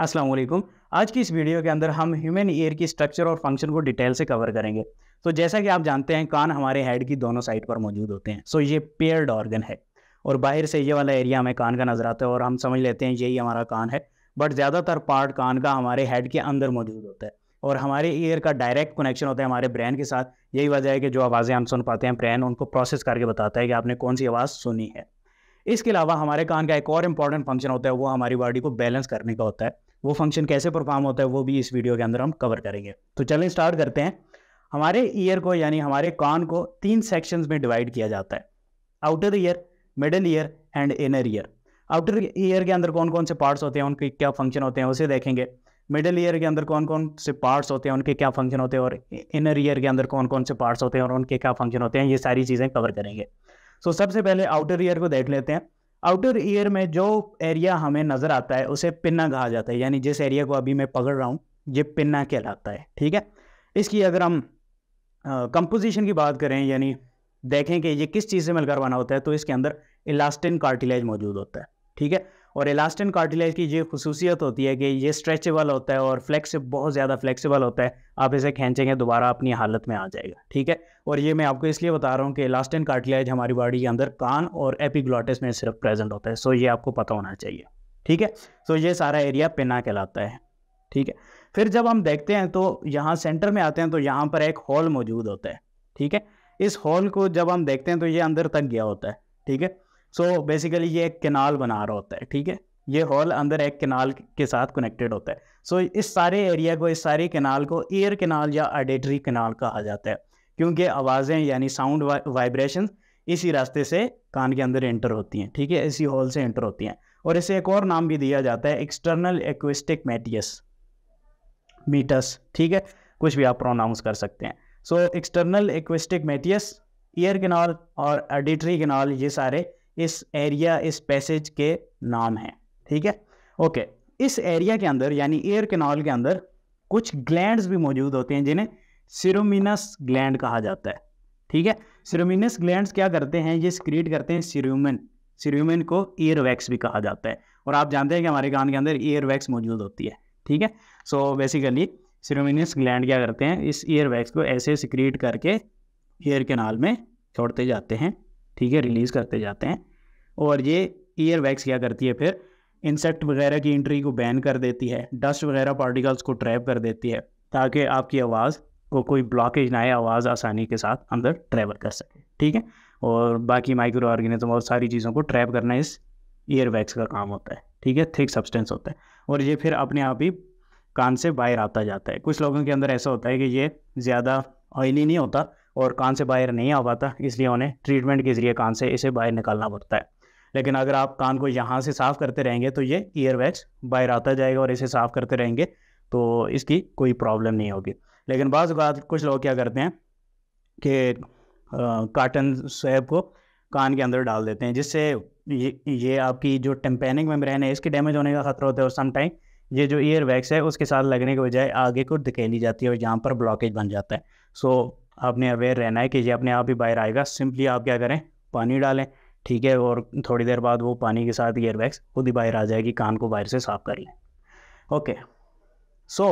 अस्सलाम वालेकुम आज की इस वीडियो के अंदर हम ह्यूमन ईयर की स्ट्रक्चर और फंक्शन को डिटेल से कवर करेंगे तो जैसा कि आप जानते हैं कान हमारे हेड की दोनों साइड पर मौजूद होते हैं सो ये पेयर्ड ऑर्गन है और बाहर से ये वाला एरिया हमें कान का नज़र आता है और हम समझ लेते हैं यही हमारा कान है बट ज़्यादातर पार्ट कान का हमारे हेड के अंदर मौजूद होता है और हमारे ईयर का डायरेक्ट कनेक्शन होता है हमारे ब्रेन के साथ यही वजह है कि जो आवाज़ें हम सुन पाते हैं ब्रेन उनको प्रोसेस करके बताता है कि आपने कौन सी आवाज़ सुनी है इसके अलावा हमारे कान का एक और इंपॉर्टेंट फंक्शन होता है वो हमारी बॉडी को बैलेंस करने का होता है वो फंक्शन कैसे परफॉर्म होता है वो भी इस वीडियो के अंदर हम कवर करेंगे तो चलें स्टार्ट करते हैं हमारे ईयर को यानी हमारे कान को तीन सेक्शंस में डिवाइड किया जाता है outer ear middle ear and inner ear outer ear के अंदर कौन कौन से पार्ट्स होते हैं उनके क्या फंक्शन होते हैं उसे देखेंगे मिडिल ईयर के अंदर कौन कौन से पार्ट्स होते हैं उनके क्या फंक्शन होते हैं और इनर ईयर के अंदर कौन कौन से पार्ट्स होते हैं और उनके क्या फंक्शन होते हैं ये सारी चीज़ें कवर करेंगे सो so, सबसे पहले आउटर ईयर को देख लेते हैं आउटर ईयर में जो एरिया हमें नज़र आता है उसे पिन्ना कहा जाता है यानी जिस एरिया को अभी मैं पकड़ रहा हूँ ये पिन्ना कहलाता है ठीक है इसकी अगर हम कंपोजिशन की बात करें यानी देखें कि ये किस चीज़ से मिलकर बना होता है तो इसके अंदर इलास्टिन कार्टिलेज मौजूद होता है ठीक है और इलास्टिन कार्टिलेज की ये खसूसियत होती है कि ये स्ट्रेचेबल होता है और फ्लैक्स बहुत ज़्यादा फ्लैक्सीबल होता है आप इसे खींचेंगे दोबारा अपनी हालत में आ जाएगा ठीक है और ये मैं आपको इसलिए बता रहा हूँ कि इलास्टिन कार्टिलेज हमारी बॉडी के अंदर कान और एपिग्लॉटिस में सिर्फ प्रेजेंट होता है सो ये आपको पता होना चाहिए ठीक है सो ये सारा एरिया पिना कहलाता है ठीक है फिर जब हम देखते हैं तो यहाँ सेंटर में आते हैं तो यहाँ पर एक हॉल मौजूद होता है ठीक है इस हॉल को जब हम देखते हैं तो ये अंदर तक गया होता है ठीक है सो so, बेसिकली ये एक केनाल बना रहा होता है ठीक है ये हॉल अंदर एक केनाल के साथ कनेक्टेड होता है सो so, इस सारे एरिया को इस सारे केनाल को एयर केनाल या अडेटरी केनाल कहा जाता है क्योंकि आवाज़ें यानी साउंड वाइब्रेशन इसी रास्ते से कान के अंदर एंटर होती हैं ठीक है इसी हॉल से एंटर होती हैं और इसे एक और नाम भी दिया जाता है एक्सटर्नल एक्विस्टिक मेटियस मीटस ठीक है कुछ भी आप प्रोनाउंस कर सकते हैं so external acoustic meatus ear canal और एडिटरी केनाल ये सारे इस एरिया इस पैसेज के नाम है ठीक है ओके इस एरिया के अंदर यानी एयर कैनाल के अंदर कुछ ग्लैंड्स भी मौजूद होते हैं जिन्हें सिरोमिनस ग्लैंड कहा जाता है ठीक है सिरोमिनस ग्लैंड्स क्या करते हैं ये क्रिएट करते हैं सिरोमिन सिरोमिन को ईयर वैक्स भी कहा जाता है और आप जानते हैं कि हमारे कान के अंदर ईयर वैक्स मौजूद होती है ठीक है सो बेसिकली सिरोमिनस ग्लैंड क्या करते हैं इस ईयर वैक्स को ऐसे सिक्रीट करके एयर केनाल में छोड़ते जाते हैं ठीक है रिलीज़ करते जाते हैं और ये ईयर वैक्स क्या करती है फिर इंसेक्ट वगैरह की एंट्री को बैन कर देती है डस्ट वगैरह पार्टिकल्स को ट्रैप कर देती है ताकि आपकी आवाज़ को कोई ब्लॉकेज ना आए आवाज़ आसानी के साथ अंदर ट्रैवल कर सके ठीक है और बाकी माइक्रो ऑर्गेनिज्म और सारी चीज़ों को ट्रैप करना इस ईयर वैक्स का काम होता है ठीक है थिक सब्सटेंस होता है और ये फिर अपने आप ही कान से बाहर आता जाता है कुछ लोगों के अंदर ऐसा होता है कि ये ज़्यादा ऑयली नहीं होता और कान से बाहर नहीं आ पाता इसलिए उन्हें ट्रीटमेंट के ज़रिए कान से इसे बाहर निकालना पड़ता है लेकिन अगर आप कान को यहाँ से साफ़ करते रहेंगे तो ये ईयर वैक्स बाहर आता जाएगा और इसे साफ़ करते रहेंगे तो इसकी कोई प्रॉब्लम नहीं होगी लेकिन बाद कुछ लोग क्या करते हैं कि काटन स्वैब को कान के अंदर डाल देते हैं जिससे ये ये आपकी जो टेम्पेनिंग मेम्ब्रेन है इसके डैमेज होने का खतरा होता है और समटाइम ये जो ईयर वैक्स है उसके साथ लगने के बजाय आगे को धकेली जाती है और यहाँ पर ब्लॉकेज बन जाता है सो आपने अवेयर रहना है कि ये अपने आप ही बाहर आएगा सिंपली आप क्या करें पानी डालें ठीक है और थोड़ी देर बाद वो पानी के साथ ईयरबैग्स खुद ही बाहर आ जाएगी कान को बाहर से साफ़ कर लें ओके सो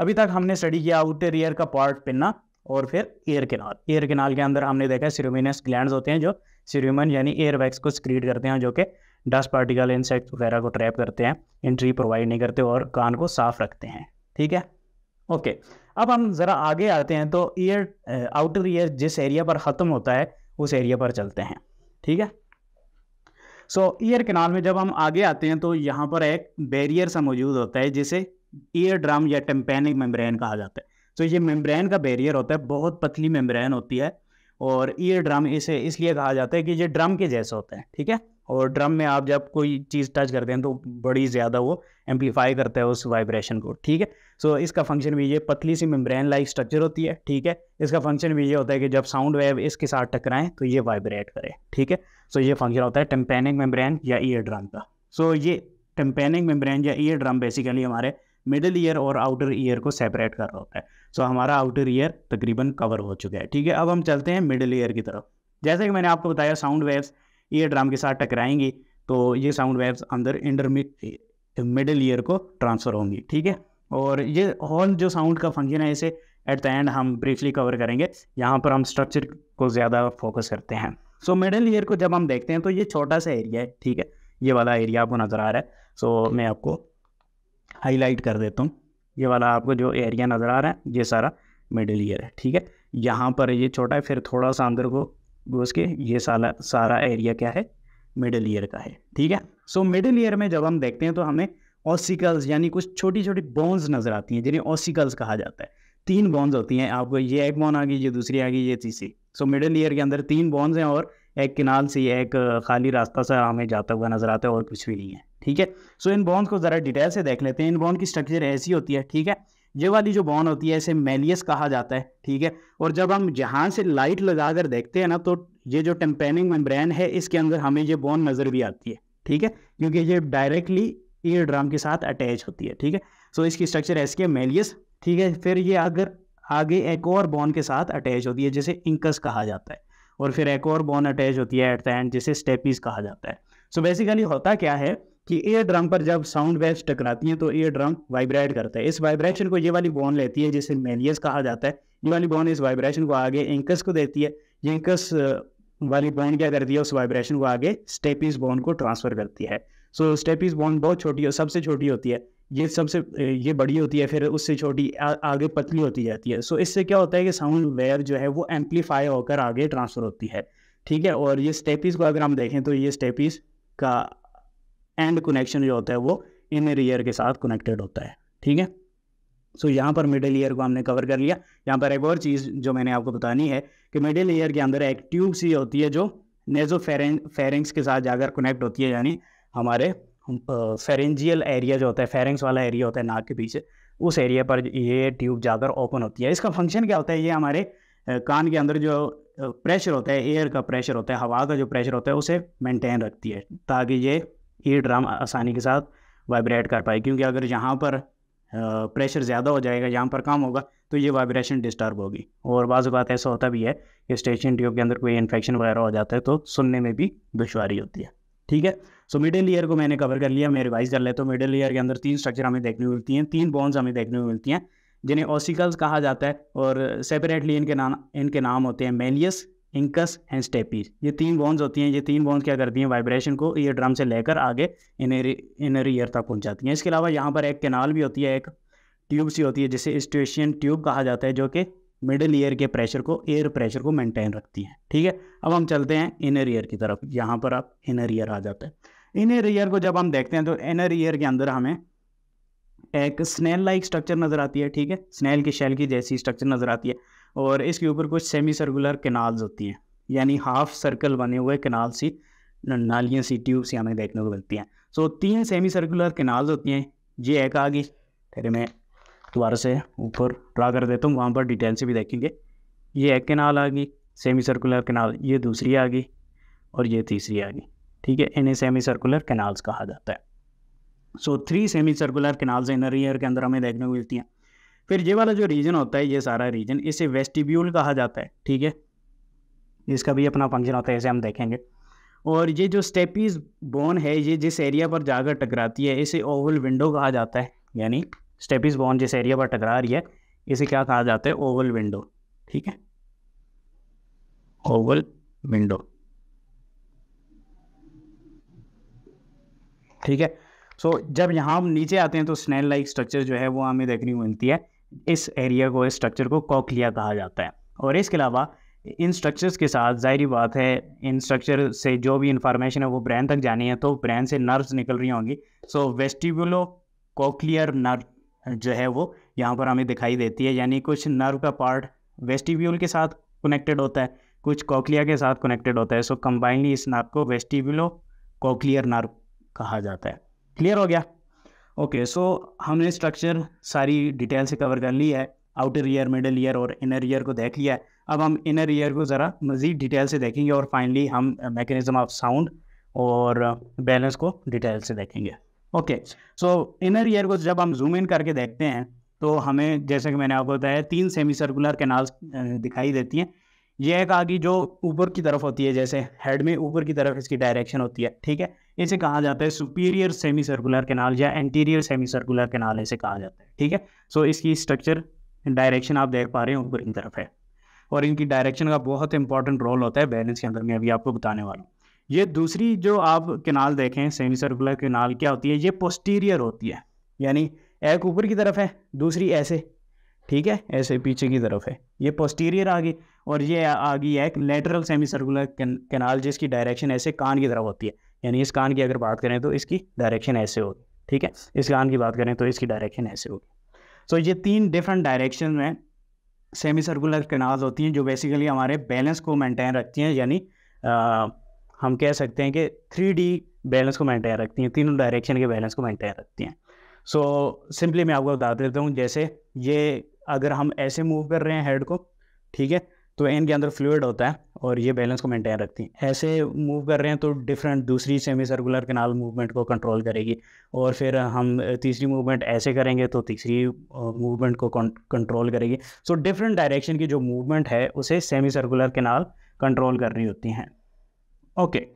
अभी तक हमने स्टडी किया आउटर ईयर का पार्ट पिनना और फिर ईयर केनाल ईयर केनाल के अंदर हमने देखा सिरोमिनस ग्लैंड होते हैं जो सिरोमन यानी एयरबैग्स को स्क्रीट करते हैं जो कि डस्ट पार्टिकल इंसेक्ट वगैरह को ट्रैप करते हैं एंट्री प्रोवाइड नहीं करते और कान को साफ़ रखते हैं ठीक है ओके अब हम ज़रा आगे आते हैं तो ईयर आउटर ईयर जिस एरिया पर ख़त्म होता है उस एरिया पर चलते हैं ठीक है सो ईयर कनाल में जब हम आगे आते हैं तो यहाँ पर एक बैरियर सा मौजूद होता है जिसे ईयर ड्रम या टेम्पेनिक मेम्ब्रेन कहा जाता है तो ये मेम्ब्रेन का बैरियर होता है बहुत पतली मेम्ब्रेन होती है और ईयर ड्रम इसे इसलिए कहा जाता है कि ये ड्रम के जैसा होता है ठीक है और ड्रम में आप जब कोई चीज़ टच करते हैं तो बड़ी ज़्यादा वो एम्पलीफाई करता है उस वाइब्रेशन को ठीक है सो so, इसका फंक्शन भी ये पतली सी मेम्ब्रेन लाइक स्ट्रक्चर होती है ठीक है इसका फंक्शन भी ये होता है कि जब साउंड वेव इसके साथ टकराएं तो ये वाइब्रेट करे ठीक है सो so, ये फंक्शन होता है टेम्पेनिक मेम्ब्रेन या ईयर ड्रम का सो so, ये टेम्पेनिक मेम्ब्रेन या ईयर ड्रम बेसिकली हमारे मिडिल ईयर और आउटर ईयर को सेपरेट कर रहा होता है सो so, हमारा आउटर ईयर तकरीबन कवर हो चुका है ठीक है अब हम चलते हैं मिडिल ईयर की तरफ जैसे कि मैंने आपको बताया साउंड वेव्स ईयर ड्राम के साथ टकराएंगी तो ये साउंड वेव्स अंदर इंडर मिडल ईयर को ट्रांसफ़र होंगी ठीक है और ये हॉल जो साउंड का फंक्शन है इसे एट द एंड हम ब्रीफली कवर करेंगे यहाँ पर हम स्ट्रक्चर को ज़्यादा फोकस करते हैं सो मिडिल ईयर को जब हम देखते हैं तो ये छोटा सा एरिया है ठीक है ये वाला एरिया आपको नज़र आ रहा है सो so, मैं आपको हाईलाइट कर देता हूँ ये वाला आपको जो एरिया नज़र आ रहा है ये सारा मिडिल ईयर है ठीक है यहाँ पर ये छोटा है फिर थोड़ा सा अंदर को बिकॉज के ये सारा सारा एरिया क्या है मिडिल ईयर का है ठीक है सो मिडिल ईयर में जब हम देखते हैं तो हमें ऑसिकल्स यानी कुछ छोटी छोटी बोन्स नज़र आती हैं जिन्हें ऑसिकल्स कहा जाता है तीन बॉन्स होती हैं आपको ये एक बॉन आ गई ये दूसरी आ गई ये तीसरी सो मिडिल ईयर के अंदर तीन बॉन्स हैं और एक किनाल से एक खाली रास्ता सा हमें जाता हुआ नजर आता है और कुछ भी नहीं है ठीक है सो इन बॉन्स को ज़रा डिटेल से देख लेते हैं इन बॉन्ड की स्ट्रक्चर ऐसी होती है ठीक है ये वाली जो बॉन होती है इसे मेलियस कहा जाता है ठीक है और जब हम जहाँ से लाइट लगा कर देखते हैं ना तो ये जो टेम्पेनिंग मेम्ब्रेन है इसके अंदर हमें ये बॉन नज़र भी आती है ठीक है क्योंकि ये डायरेक्टली ईयर ड्रम के साथ अटैच होती है ठीक है सो इसकी स्ट्रक्चर एस के मेलियस ठीक है फिर ये अगर आगे एक और बॉन के साथ अटैच होती है जिसे इंकस कहा जाता है और फिर एक और बॉन अटैच होती है एट द एंड जिसे स्टेपीज कहा जाता है सो so बेसिकली होता क्या है कि एयर ड्रम पर जब साउंड वेव्स टकराती हैं तो एयर ड्रम वाइब्रेट करता है इस वाइब्रेशन को ये वाली बोन लेती है जिसे मेलियस कहा जाता है ये वाली बोन इस वाइब्रेशन को आगे इंकस को देती है इंकस uh, वाली बोन क्या करती है उस वाइब्रेशन को आगे स्टेपिस बोन को ट्रांसफर करती है सो स्टेपिस बोन बहुत छोटी सबसे छोटी होती है ये सबसे ये बड़ी होती है फिर उससे छोटी आगे पतली होती जाती है सो इससे क्या होता है कि साउंड वेव जो है वो एम्पलीफाई होकर आगे ट्रांसफ़र होती है ठीक है और ये स्टेपिस को अगर हम देखें तो ये स्टेपिस का एंड कनेक्शन जो होता है वो इनर ईयर के साथ कनेक्टेड होता है ठीक है सो यहाँ पर मिडिल ईयर को हमने कवर कर लिया यहाँ पर एक और चीज़ जो मैंने आपको बतानी है कि मिडिल ईयर के अंदर एक ट्यूब सी होती है जो नेजो फेरेंस के साथ जाकर कनेक्ट होती है यानी हमारे फेरेंजियल एरिया जो होता है फेरेंस वाला एरिया होता है नाक के पीछे उस एरिया पर ये ट्यूब जाकर ओपन होती है इसका फंक्शन क्या होता है ये हमारे कान के अंदर जो प्रेशर होता है एयर का प्रेशर होता है हवा का जो प्रेशर होता है उसे मेंटेन रखती है ताकि ये ही ड्राम आसानी के साथ वाइब्रेट कर पाए क्योंकि अगर यहाँ पर प्रेशर ज़्यादा हो जाएगा यहाँ पर कम होगा तो ये वाइब्रेशन डिस्टर्ब होगी और बाज़ बात ऐसा होता भी है कि स्टेशन ट्यूब के अंदर कोई इन्फेक्शन वगैरह हो जाता है तो सुनने में भी दुशारी होती है ठीक है सो मिडिल ईयर को मैंने कवर कर लिया मैं रिवाइज कर लेता तो मिडिल ईयर के अंदर तीन स्ट्रक्चर हमें देखने को मिलती हैं तीन बॉन्स हमें देखने को मिलती हैं जिन्हें ओसिकल्स कहा जाता है और सेपरेटली इनके नाम इनके नाम होते हैं मेलियस इंकस एंड स्टेपीज ये तीन बॉन्स होती हैं ये तीन बॉन्स क्या करती हैं वाइब्रेशन को ईयर ड्रम से लेकर आगे इनर इनर ईयर तक जाती हैं इसके अलावा यहाँ पर एक केनाल भी होती है एक ट्यूब सी होती है जिसे स्टेशन ट्यूब कहा जाता है जो कि मिडिल ईयर के प्रेशर को एयर प्रेशर को मेंटेन रखती है ठीक है अब हम चलते हैं इनर ईयर की तरफ यहाँ पर आप इनर ईयर आ जाते हैं इनर ईयर को जब हम देखते हैं तो इनर ईयर के अंदर हमें एक स्नेल लाइक स्ट्रक्चर नज़र आती है ठीक है स्नेल की शेल की जैसी स्ट्रक्चर नज़र आती है और इसके ऊपर कुछ सेमी सर्कुलर केनाल्स होती हैं यानी हाफ सर्कल बने हुए केनाल सी नालियाँ सी ट्यूब सी हमें देखने को मिलती हैं सो so, तीन सेमी सर्कुलर केनाल्स होती हैं ये एक आ गई फिर मैं दोबारा से ऊपर ड्रा कर देता हूँ वहाँ पर डिटेल से भी देखेंगे ये एक केनाल आ गई सेमी सर्कुलर केनाल ये दूसरी आ गई और ये तीसरी आ गई ठीक है इन्हें सेमी सर्कुलर केनाल्स कहा जाता है so three semi circular canals inner ear के अंदर हमें देखने को मिलती हैं फिर ये वाला जो रीजन होता है ये सारा रीजन इसे वेस्टिब्यूल कहा जाता है ठीक है इसका भी अपना फंक्शन होता है इसे हम देखेंगे और ये जो स्टेपीज बोन है ये जिस एरिया पर जाकर टकराती है इसे ओवल विंडो कहा जाता है यानी स्टेपीज बोन जिस एरिया पर टकरा रही है इसे क्या कहा जाता है ओवल विंडो ठीक है ओवल विंडो ठीक है सो so, जब यहाँ हम नीचे आते हैं तो स्नेल लाइक स्ट्रक्चर जो है वो हमें देखने को मिलती है इस एरिया को इस स्ट्रक्चर को कॉकलिया कहा जाता है और इसके अलावा इन स्ट्रक्चर्स के साथ जाहिर बात है इन स्ट्रक्चर से जो भी इंफॉर्मेशन है वो ब्रेन तक जानी है तो ब्रेन से नर्व्स निकल रही होंगी सो वेस्टिबुलो कोकलियर नर्व जो है वो यहाँ पर हमें दिखाई देती है यानी कुछ नर्व का पार्ट वेस्टिब्यूल के साथ कनेक्टेड होता है कुछ कोकलिया के साथ कनेक्टेड होता है सो कंबाइनली इस नर्व को वेस्टिब्यूलो कोकलियर नर्व कहा जाता है क्लियर हो गया ओके सो हमने स्ट्रक्चर सारी डिटेल से कवर कर ली है आउटर ईयर मिडल ईयर और इनर ईयर को देख लिया है अब हम इनर ईयर को ज़रा मज़ीद डिटेल से देखेंगे और फाइनली हम मैकेनिज़्म ऑफ साउंड और बैलेंस को डिटेल से देखेंगे ओके सो इनर ईयर को जब हम जूम इन करके देखते हैं तो हमें जैसे कि मैंने आपको बताया तीन सेमी सर्कुलर कैनाल्स दिखाई देती हैं यह एक आगे जो ऊपर की तरफ होती है जैसे हेड में ऊपर की तरफ इसकी डायरेक्शन होती है ठीक है इसे कहा जाता है सुपीरियर सेमी सर्कुलर कैनाल या एंटीरियर सेमी सर्कुलर कैनाल इसे कहा जाता है ठीक है सो इसकी स्ट्रक्चर डायरेक्शन आप देख पा रहे हो ऊपर की तरफ है और इनकी डायरेक्शन का बहुत इंपॉर्टेंट रोल होता है बैलेंस के अंदर में अभी आपको बताने वाला हूँ ये दूसरी जो आप केनाल देखें सेमी सर्कुलर केनाल क्या होती है ये पोस्टीरियर होती है यानी एक ऊपर की तरफ है दूसरी ऐसे ठीक है ऐसे पीछे की तरफ है ये पोस्टीरियर आ गई और ये आ गई है एक लेटरल सेमी सर्कुलर कैनाल जिसकी डायरेक्शन ऐसे कान की तरफ होती है यानी इस कान की अगर बात करें तो इसकी डायरेक्शन ऐसे होगी ठीक है इस कान की बात करें तो इसकी डायरेक्शन ऐसे होगी सो so, ये तीन डिफरेंट डायरेक्शन में सेमी सर्कुलर कैनाल होती हैं जो बेसिकली हमारे बैलेंस को मैंटेन रखती हैं यानी हम कह सकते हैं कि थ्री बैलेंस को मैंटेन रखती हैं तीनों डायरेक्शन के बैलेंस को मैंटेन रखती हैं सो so, सिंपली मैं आपको बता देता हूँ जैसे ये अगर हम ऐसे मूव कर रहे हैं हेड को ठीक है तो एन के अंदर फ्लूड होता है और ये बैलेंस को मेंटेन रखती है ऐसे मूव कर रहे हैं तो डिफरेंट दूसरी सेमी सर्कुलर कनाल मूवमेंट को कंट्रोल करेगी और फिर हम तीसरी मूवमेंट ऐसे करेंगे तो तीसरी मूवमेंट को कंट्रोल करेगी सो डिफरेंट डायरेक्शन की जो मूवमेंट है उसे सेमी सर्कुलर कनाल कंट्रोल कर रही होती हैं okay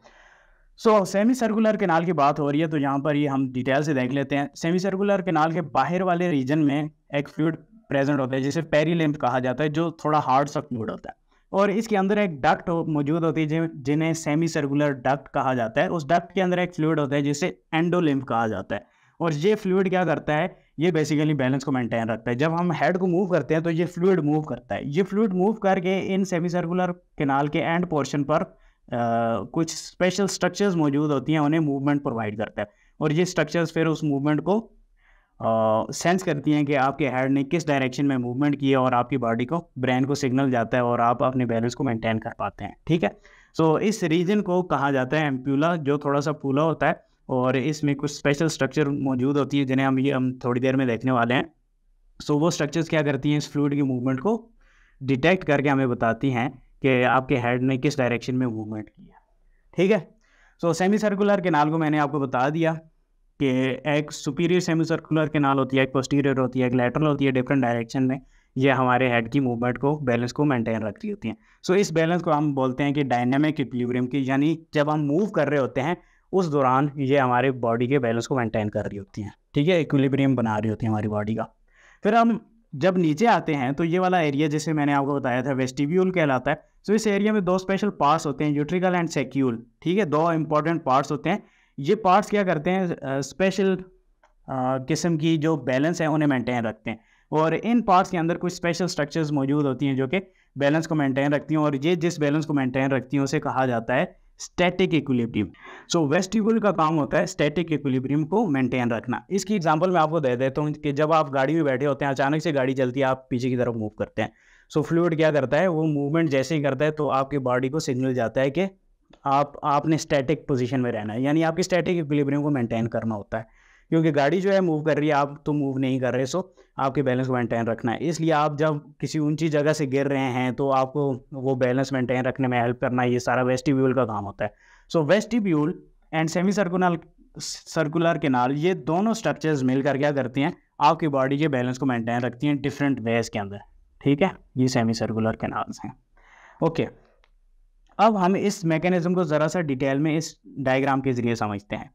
so semi circular canal की बात हो रही है तो यहाँ पर ये हम डिटेल से देख लेते हैं सेमी सर्कुलर केनाल के बाहर वाले रीजन में एक फ्लूड प्रेजेंट होता है जिसे पेरी कहा जाता है जो थोड़ा हार्ड फ्लूड होता है और इसके अंदर एक डक्ट मौजूद होती है जिन्हें सेमी सर्कुलर डक्ट कहा जाता है उस डक्ट के अंदर एक फ्लूड होता है जिसे एंडोलिम्फ कहा जाता है और ये फ्लूड क्या करता है ये बेसिकली बैलेंस को मेंटेन रखता है जब हम हेड को मूव करते हैं तो ये फ्लूड मूव करता है ये फ्लूड मूव करके इन सेमी सर्कुलर केनाल के एंड पोर्शन पर आ, कुछ स्पेशल स्ट्रक्चर्स मौजूद होती हैं उन्हें मूवमेंट प्रोवाइड करता है और ये स्ट्रक्चर्स फिर उस मूवमेंट को सेंस करती हैं कि आपके हेड ने किस डायरेक्शन में मूवमेंट किया और आपकी बॉडी को ब्रेन को सिग्नल जाता है और आप अपने बैलेंस को मेंटेन कर पाते हैं ठीक है सो so, इस रीजन को कहा जाता है एम्प्यूला जो थोड़ा सा पूला होता है और इसमें कुछ स्पेशल स्ट्रक्चर मौजूद होती है जिन्हें हम ये हम थोड़ी देर में देखने वाले हैं सो so, वो स्ट्रक्चर्स क्या करती हैं इस फ्लूड की मूवमेंट को डिटेक्ट करके हमें बताती हैं कि आपके हेड ने किस डायरेक्शन में मूवमेंट किया ठीक है सो सेमी सर्कुलर के नाल को मैंने आपको बता दिया कि एक सुपीरियर सेमी सर्कुलर नाल होती है एक पोस्टीरियर होती है एक लेटरल होती है डिफरेंट डायरेक्शन में ये हमारे हेड की मूवमेंट को बैलेंस को मेंटेन रखती होती हैं सो so, इस बैलेंस को हम बोलते हैं कि डायनेमिक इक्विलिब्रियम की यानी जब हम मूव कर रहे होते हैं उस दौरान ये हमारे बॉडी के बैलेंस को मेंटेन कर रही होती हैं ठीक है इक्विलिब्रियम बना रही होती है हमारी बॉडी का फिर हम जब नीचे आते हैं तो ये वाला एरिया जैसे मैंने आपको बताया था वेस्टिब्यूल कहलाता है सो so, इस एरिया में दो स्पेशल पार्ट्स होते हैं यूट्रिकल एंड सेक्यूल ठीक है दो इंपॉर्टेंट पार्ट्स होते हैं ये पार्ट्स क्या करते हैं स्पेशल किस्म की जो बैलेंस है उन्हें मेंटेन रखते हैं और इन पार्ट्स के अंदर कुछ स्पेशल स्ट्रक्चर्स मौजूद होती हैं जो कि बैलेंस को मेंटेन रखती हैं और ये जिस बैलेंस को मेंटेन रखती हैं उसे कहा जाता है स्टैटिक इक्विलिब्रियम सो वेस्टिबुल का काम होता है स्टैटिक इक्विलिब्रियम को मेंटेन रखना इसकी एग्जाम्पल मैं आपको दे देता हूँ कि जब आप गाड़ी में बैठे होते हैं अचानक से गाड़ी चलती है आप पीछे की तरफ मूव करते हैं सो so, फ्लूड क्या करता है वो मूवमेंट जैसे ही करता है तो आपकी बॉडी को सिग्नल जाता है कि आप आपने स्टैटिक पोजीशन में रहना है यानी आपकी स्टैटिक इक्विलिब्रियम को मेंटेन करना होता है क्योंकि गाड़ी जो है मूव कर रही है आप तो मूव नहीं कर रहे सो आपके बैलेंस को मेंटेन रखना है इसलिए आप जब किसी ऊंची जगह से गिर रहे हैं तो आपको वो बैलेंस मेंटेन रखने में हेल्प करना ये सारा वेस्टिब्यूल का काम होता है so vestibule and semi circular circular canal ये दोनों स्ट्रक्चर्स मिलकर क्या करती हैं आपकी बॉडी के बैलेंस को मेंटेन रखती हैं डिफरेंट वेज के अंदर ठीक है ये सेमी सर्कुलर केनाल्स हैं ओके okay. अब हम इस मैकेनिज्म को ज़रा सा डिटेल में इस डायग्राम के ज़रिए समझते हैं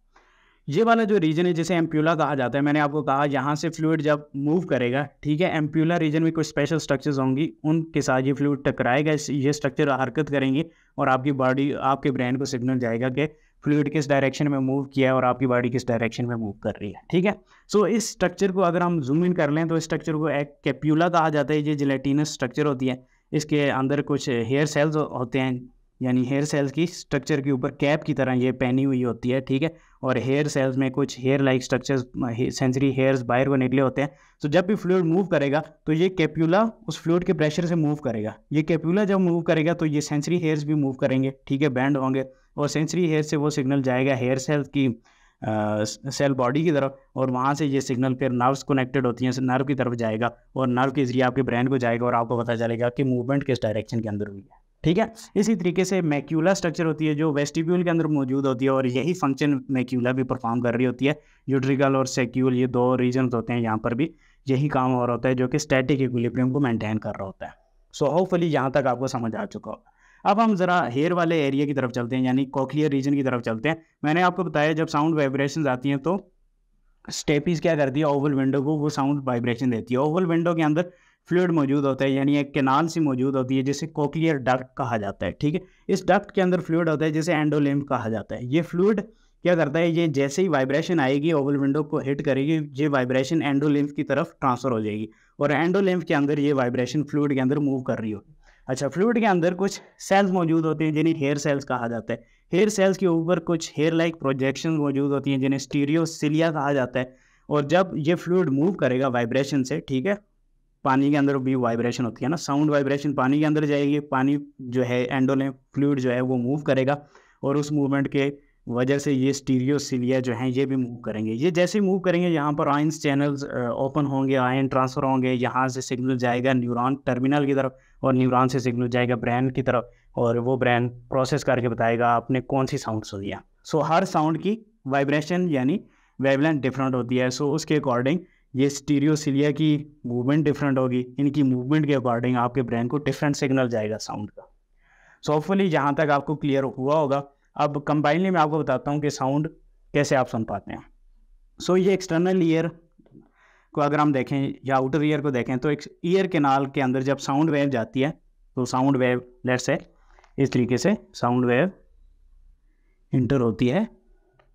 ये वाला जो रीजन है जिसे एम्प्यूला कहा जाता है मैंने आपको कहा यहाँ से फ्लूड जब मूव करेगा ठीक है एम्प्यूला रीजन में कुछ स्पेशल स्ट्रक्चर्स होंगी उनके साथ ये फ्लूड टकराएगा ये स्ट्रक्चर हरकत करेंगे और आपकी बॉडी आपके ब्रेन को सिग्नल जाएगा कि फ्लूड किस डायरेक्शन में मूव किया है और आपकी बॉडी किस डायरेक्शन में मूव कर रही है ठीक है सो so, इस स्ट्रक्चर को अगर हम जूम इन कर लें तो इस स्ट्रक्चर को एक कैप्यूला कहा जाता है ये जिलेटिनस स्ट्रक्चर होती है इसके अंदर कुछ हेयर सेल्स होते हैं यानी हेयर सेल्स की स्ट्रक्चर के ऊपर कैप की तरह ये पहनी हुई होती है ठीक है और हेयर सेल्स में कुछ hair like structures sensory hairs बाहर को निकले होते हैं तो जब भी फ्लूड मूव करेगा तो ये कैप्यूला उस फ्लूड के प्रेशर से मूव करेगा ये कैप्यूला जब मूव करेगा तो ये सेंसरी हेयर्स भी मूव करेंगे ठीक है बैंड होंगे और सेंसरी हेयर से वो सिग्नल जाएगा हेयर सेल्स की सेल बॉडी की तरफ और वहाँ से ये सिग्नल फिर नर्व्स कनेक्टेड होती हैं नर्व की तरफ जाएगा और नर्व के जरिए आपके ब्रेन को जाएगा और आपको पता चलेगा कि मूवमेंट किस डायरेक्शन के अंदर हुई है ठीक है इसी तरीके से मैक्यूला स्ट्रक्चर होती है जो वेस्टिब्यूल के अंदर मौजूद होती है और यही फंक्शन मैक्यूला भी परफॉर्म कर रही होती है यूट्रिकल और सेक्यूल ये दो रीजन होते हैं यहाँ पर भी यही काम हो रहा होता है जो कि स्टैटिक इक्विलिब्रियम को मेंटेन कर रहा होता है सो होपफुली यहाँ तक आपको समझ आ चुका होगा अब हम ज़रा हेयर वाले एरिया की तरफ चलते हैं यानी कॉकलियर रीजन की तरफ चलते हैं मैंने आपको बताया जब साउंड वाइब्रेशन आती हैं तो स्टेपीज क्या करती है ओवल विंडो को वो साउंड वाइब्रेशन देती है ओवल विंडो के अंदर फ्लूड मौजूद होता है यानी एक केनाल सी मौजूद होती है जिसे कोकलियर डक्ट कहा जाता है ठीक है इस डक्ट के अंदर फ्लूड होता है जिसे एंडोलिम्ब कहा जाता है ये फ्लूड क्या करता है ये जैसे ही वाइब्रेशन आएगी ओवल विंडो को हिट करेगी ये वाइब्रेशन एंडोलिम्फ की तरफ ट्रांसफर हो जाएगी और एंडोलिम्फ के अंदर ये वाइब्रेशन फ्लूड के अंदर मूव कर रही होगी अच्छा फ्लूड के अंदर कुछ सेल्स मौजूद होते हैं जिन्हें हेयर सेल्स कहा जाता है हेयर सेल्स के ऊपर कुछ हेयर लाइक प्रोजेक्शन मौजूद होती हैं जिन्हें स्टीरियोसिलिया कहा जाता है और जब ये फ्लूड मूव करेगा वाइब्रेशन से ठीक है पानी के अंदर भी वाइब्रेशन होती है ना साउंड वाइब्रेशन पानी के अंदर जाएगी पानी जो है एंडोलें फ्लूड जो है वो मूव करेगा और उस मूवमेंट के वजह से ये स्टीरियो सिलिया जो हैं ये भी मूव करेंगे ये जैसे मूव करेंगे यहाँ पर आयंस चैनल्स ओपन होंगे आयन ट्रांसफ़र होंगे यहाँ से सिग्नल जाएगा न्यूरॉन टर्मिनल की तरफ और न्यूरॉन से सिग्नल जाएगा ब्रेन की तरफ और वो ब्रेन प्रोसेस करके बताएगा आपने कौन सी साउंड सुनी है सो हर साउंड की वाइब्रेशन यानी वेवलेंथ डिफरेंट होती है सो उसके अकॉर्डिंग ये स्टीरियोसिलिया की मूवमेंट डिफरेंट होगी इनकी मूवमेंट के अकॉर्डिंग आपके ब्रेन को डिफरेंट सिग्नल जाएगा साउंड का सो होपफुली जहाँ तक आपको क्लियर हुआ होगा अब कंबाइनली मैं आपको बताता हूँ कि साउंड कैसे आप सुन पाते हैं सो so, ये एक्सटर्नल ईयर को अगर हम देखें या आउटर ईयर को देखें तो एक ईयर केनाल के अंदर जब साउंड वेव जाती है तो साउंड वेव लेट से इस तरीके से साउंड वेव इंटर होती है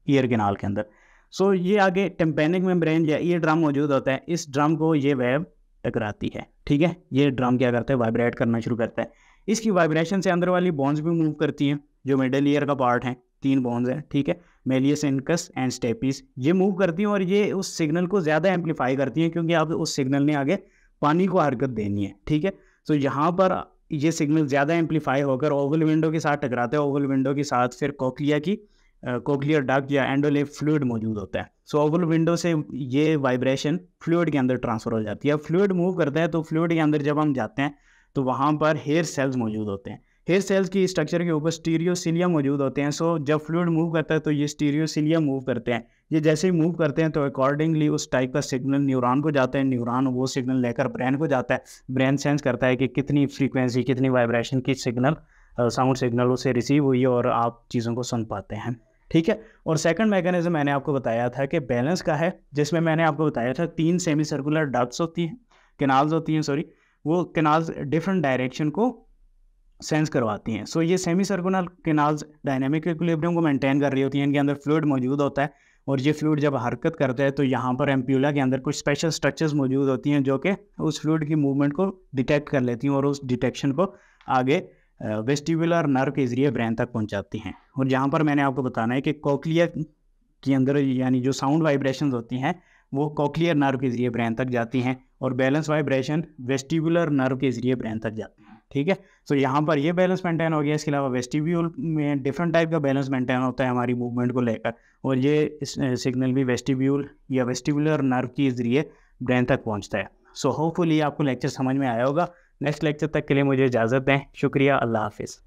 ईयर केनाल के अंदर सो so, ये आगे टेम्पेनिक मेम्ब्रेन ये ड्रम मौजूद होता है इस ड्रम को ये वेव टकराती है ठीक है ये ड्रम क्या करता है वाइब्रेट करना शुरू करता है इसकी वाइब्रेशन से अंदर वाली बॉन्स भी मूव करती हैं जो मिडल ईयर का पार्ट है तीन बॉन्स हैं ठीक है मेलियस इनकस एंड स्टेपीस ये मूव करती हैं और ये उस सिग्नल को ज़्यादा एम्पलीफाई करती हैं क्योंकि आप उस सिग्नल ने आगे पानी को हरकत देनी है ठीक है सो so, यहाँ पर ये सिग्नल ज़्यादा एम्पलीफाई होकर ओवल विंडो के साथ टकराते हैं ओवल विंडो के साथ फिर कोकलिया की कोकलियर डक्ट या एंडोलेप फ्लूड मौजूद होता है सो ओवल विंडो से ये वाइब्रेशन फ्लूड के अंदर ट्रांसफ़र हो जाती है फ्लूड मूव करता है तो फ्लूड के अंदर जब हम जाते हैं तो वहाँ पर हेयर सेल्स मौजूद होते हैं हेयर सेल्स की स्ट्रक्चर के ऊपर स्टीरियोसिलिया मौजूद होते हैं सो जब फ्लूड मूव करता है तो ये स्टीरियोसिलिया मूव करते हैं ये जैसे ही मूव करते हैं तो अकॉर्डिंगली उस टाइप का सिग्नल न्यूरॉन को जाता है न्यूरॉन वो सिग्नल लेकर ब्रेन को जाता है ब्रेन सेंस करता है कि कितनी फ्रीक्वेंसी कितनी वाइब्रेशन की सिग्नल साउंड सिग्नल उसे रिसीव हुई है और आप चीज़ों को सुन पाते हैं ठीक है और सेकंड मैकेनिज्म मैंने आपको बताया था कि बैलेंस का है जिसमें मैंने आपको बताया था तीन सेमी सर्कुलर डट्स होती हैं केनाल्स होती हैं सॉरी वो केनाल्स डिफरेंट डायरेक्शन को सेंस करवाती हैं सो so, ये semi circular canals dynamic equilibrium को मेंटेन कर रही होती हैं इनके अंदर फ्लूड मौजूद होता है और ये फ्लूड जब हरकत करता है तो यहाँ पर एम्प्यूला के अंदर कुछ स्पेशल स्ट्रक्चर्स मौजूद होती हैं जो कि उस फ्लूड की मूवमेंट को डिटेक्ट कर लेती हैं और उस डिटेक्शन को आगे वेस्टिबुलर नर्व के ज़रिए ब्रेन तक पहुंचाती हैं और जहाँ पर मैंने आपको बताना है कि कोकलियर के अंदर यानी जो साउंड वाइब्रेशन होती हैं वो कोकलियर नर्व के ज़रिए ब्रेन तक जाती हैं और बैलेंस वाइब्रेशन वेस्टिबुलर नर्व के ज़रिए ब्रेन तक जाती हैं ठीक है सो तो so, यहाँ पर ये बैलेंस मेंटेन हो गया इसके अलावा वेस्टिब्यूल में डिफरेंट टाइप का बैलेंस मेंटेन होता है हमारी मूवमेंट को लेकर और ये सिग्नल भी वेस्टिब्यूल या वेस्टिबुलर नर्व के ज़रिए ब्रेन तक पहुँचता है सो so, होपफुली आपको लेक्चर समझ में आया होगा नेक्स्ट लेक्चर तक के लिए मुझे इजाज़त दें शुक्रिया अल्लाह हाफिज़